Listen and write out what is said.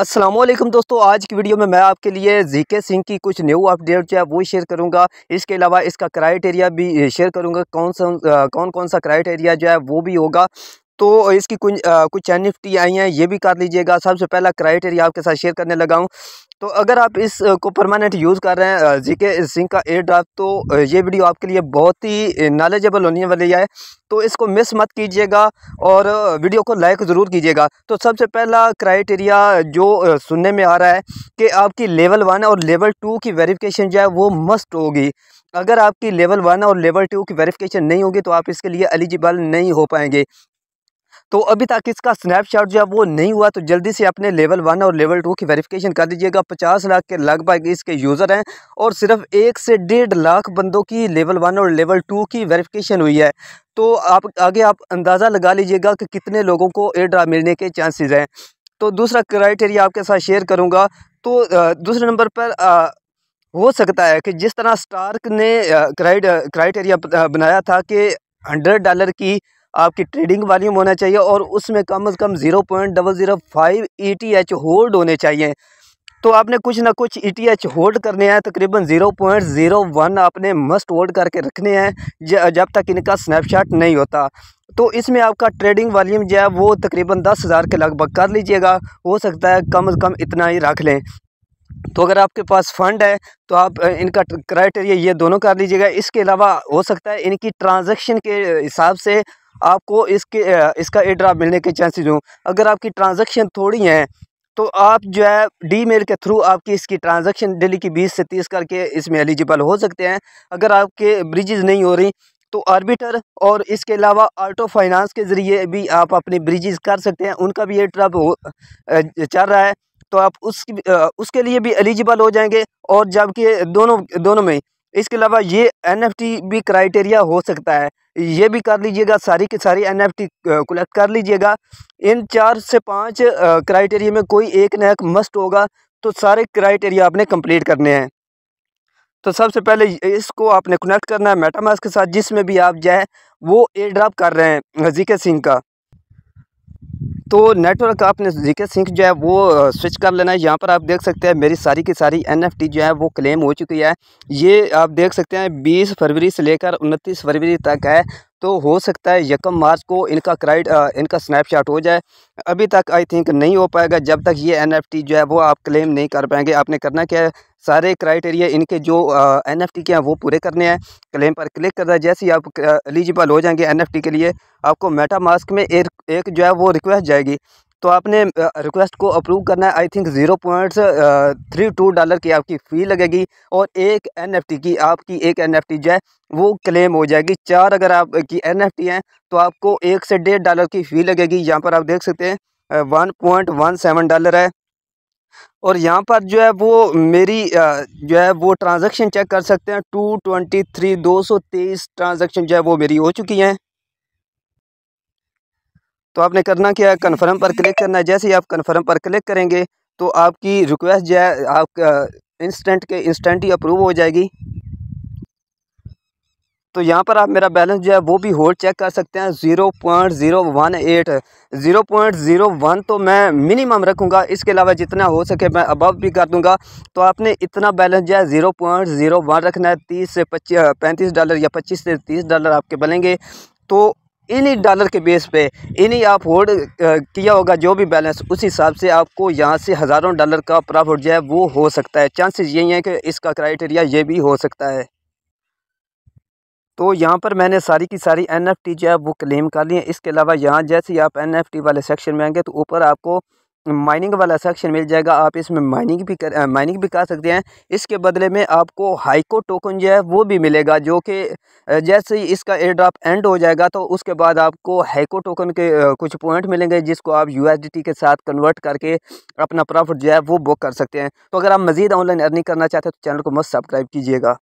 असलम दोस्तों आज की वीडियो में मैं आपके लिए जीके सिंह की कुछ न्यू अपडेट जो है वो शेयर करूंगा इसके अलावा इसका क्राइटेरिया भी शेयर करूंगा कौन सा कौन कौन सा क्राइटेरिया जो है वो भी होगा तो इसकी कुछ आ, कुछ एन आई हैं ये भी कर लीजिएगा सबसे पहला क्राइटेरिया आपके साथ शेयर करने लगा हूँ तो अगर आप इस को परमानेंट यूज़ कर रहे हैं जी के सिंह का एयर ड्राफ्ट तो ये वीडियो आपके लिए बहुत ही नॉलेजेबल होने वाली है तो इसको मिस मत कीजिएगा और वीडियो को लाइक ज़रूर कीजिएगा तो सबसे पहला क्राइटेरिया जो सुनने में आ रहा है कि आपकी लेवल वन और लेवल टू की वेरिफिकेशन जो है वो मस्ट होगी अगर आपकी लेवल वन और लेवल टू की वेरिफिकेशन नहीं होगी तो आप इसके लिए एलिजिबल नहीं हो पाएंगे तो अभी तक इसका स्नैपशॉट जो है वो नहीं हुआ तो जल्दी से अपने लेवल वन और लेवल टू की वेरिफिकेशन कर दीजिएगा पचास लाख के लगभग इसके यूज़र हैं और सिर्फ एक से डेढ़ लाख बंदों की लेवल वन और लेवल टू की वेरिफिकेशन हुई है तो आप आगे आप अंदाज़ा लगा लीजिएगा कि कितने लोगों को एयर ड्रा मिलने के चांसेज हैं तो दूसरा क्राइटेरिया आपके साथ शेयर करूँगा तो दूसरे नंबर पर आ, हो सकता है कि जिस तरह स्टार्क ने क्राइड क्राइटेरिया बनाया था कि हंड्रेड डॉलर की आपकी ट्रेडिंग वॉल्यूम होना चाहिए और उसमें कम अज़ कम zero point double zero five E T H hold होने चाहिए तो आपने कुछ ना कुछ ई टी एच होल्ड करने हैं तकरीबन ज़ीरो पॉइंट ज़ीरो वन आपने मस्ट होल्ड करके रखने हैं जब तक इनका स्नैपशॉट नहीं होता तो इसमें आपका ट्रेडिंग वॉल्यूम जो है वो तकरीबन दस हज़ार के लगभग कर लीजिएगा हो सकता है कम अज़ कम इतना ही रख लें तो अगर आपके पास फंड है तो आप इनका क्राइटेरिया ये दोनों कर लीजिएगा इसके अलावा हो सकता है इनकी ट्रांजैक्शन के हिसाब से आपको इसके इसका ए ड्राप मिलने के चांसेस हों अगर आपकी ट्रांजेक्शन थोड़ी हैं तो आप जो है डी मेल के थ्रू आपकी इसकी ट्रांजैक्शन डेली की बीस से तीस करके इसमें एलिजिबल हो सकते हैं अगर आपके ब्रिजेज़ नहीं हो रही तो आर्बिटर और इसके अलावा ऑटो फाइनेंस के ज़रिए भी आप अपने ब्रिजेज़ कर सकते हैं उनका भी ये ट्रब हो चल रहा है तो आप उस उसके लिए भी एलिजिबल हो जाएंगे और जबकि दोनों दोनों में इसके अलावा ये एनएफटी भी क्राइटेरिया हो सकता है ये भी कर लीजिएगा सारी की सारी एन कलेक्ट कर लीजिएगा इन चार से पाँच क्राइटेरिया में कोई एक ना एक मस्ट होगा तो सारे क्राइटेरिया आपने कंप्लीट करने हैं तो सबसे पहले इसको आपने कनेक्ट करना है मेटामास के साथ जिसमें भी आप जाए वो एयर ड्राप कर रहे हैं जी सिंह का तो नेटवर्क आपने जीके सिंह जो है वो स्विच कर लेना है यहाँ पर आप देख सकते हैं मेरी सारी की सारी एनएफटी जो है वो क्लेम हो चुकी है ये आप देख सकते हैं 20 फरवरी से लेकर 29 फरवरी तक है तो हो सकता है यकम मार्च को इनका क्राइड इनका स्नैपशॉट हो जाए अभी तक आई थिंक नहीं हो पाएगा जब तक ये एनएफटी जो है वो आप क्लेम नहीं कर पाएंगे आपने करना क्या है सारे क्राइटेरिया इनके जो एन एफ टी के हैं वो पूरे करने हैं क्लेम पर क्लिक कर रहा है जैसे ही आप एलिजिबल हो जाएंगे एन एफ टी के लिए आपको मेटा मास्क में एक एक जो है वो रिक्वेस्ट जाएगी तो आपने रिक्वेस्ट को अप्रूव करना है I think zero points three two dollar की आपकी फ़ी लगेगी और एक एनएफटी की आपकी एक एनएफटी जो है वो क्लेम हो जाएगी चार अगर आपकी एनएफटी हैं तो आपको एक से डेढ़ डॉलर की फ़ी लगेगी यहाँ पर आप देख सकते हैं one point one seven dollar है और यहाँ पर जो है वो मेरी जो है वो ट्रांजैक्शन चेक कर सकते हैं टू ट्वेंटी थ्री दो सौ तेईस ट्रांजेक्शन जो है वो मेरी हो चुकी हैं तो आपने करना क्या है कन्फर्म पर क्लिक करना है जैसे ही आप कन्फर्म पर क्लिक करेंगे तो आपकी रिक्वेस्ट जो है आप इंस्टेंट के इंस्टेंट ही अप्रूव हो जाएगी तो यहाँ पर आप मेरा बैलेंस जो है वो भी होल्ड चेक कर सकते हैं zero point zero one eight zero point zero one तो मैं मिनिमम रखूँगा इसके अलावा जितना हो सके मैं अबव भी कर दूँगा तो आपने इतना बैलेंस जो है ज़ीरो पॉइंट ज़ीरो वन रखना है तीस से पच्चीस पैंतीस डॉलर या पच्चीस से तीस डॉलर आपके बनेंगे तो इन्हीं डॉलर के बेस पे इन्हीं आप होल्ड किया होगा जो भी बैलेंस उस हिसाब से आपको यहाँ से हज़ारों डॉलर का प्रॉफिट जो है वो हो सकता है चांसेस यही हैं कि इसका क्राइटेरिया ये भी हो सकता है तो यहाँ पर मैंने सारी की सारी एनएफटी जो है वो क्लेम कर ली है इसके अलावा यहाँ जैसे ही आप एनएफटी वाले सेक्शन में आएंगे तो ऊपर आपको माइनिंग वाला सेक्शन मिल जाएगा आप इसमें माइनिंग भी कर माइनिंग भी कर सकते हैं इसके बदले में आपको हाइको टोकन जो है वो भी मिलेगा जो कि जैसे ही इसका एयर ड्राप एंड हो जाएगा तो उसके बाद आपको हाइको टोकन के कुछ पॉइंट मिलेंगे जिसको आप यूएसडीटी के साथ कन्वर्ट करके अपना प्रॉफिट जो है वो बुक कर सकते हैं तो अगर आप मजीद ऑनलाइन अर्निंग करना चाहते हैं तो चैनल को मस्त सब्सक्राइब कीजिएगा